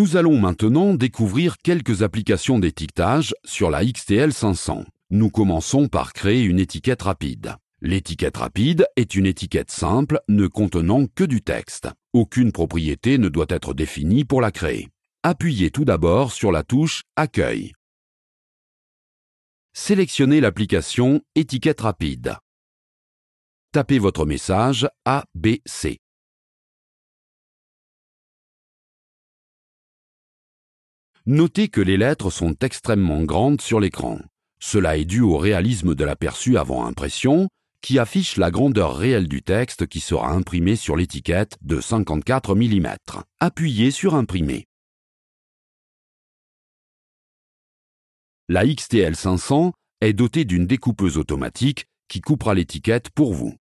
Nous allons maintenant découvrir quelques applications d'étiquetage sur la XTL 500. Nous commençons par créer une étiquette rapide. L'étiquette rapide est une étiquette simple ne contenant que du texte. Aucune propriété ne doit être définie pour la créer. Appuyez tout d'abord sur la touche Accueil. Sélectionnez l'application Étiquette rapide. Tapez votre message ABC. Notez que les lettres sont extrêmement grandes sur l'écran. Cela est dû au réalisme de l'aperçu avant impression, qui affiche la grandeur réelle du texte qui sera imprimé sur l'étiquette de 54 mm. Appuyez sur Imprimer. La XTL500 est dotée d'une découpeuse automatique qui coupera l'étiquette pour vous.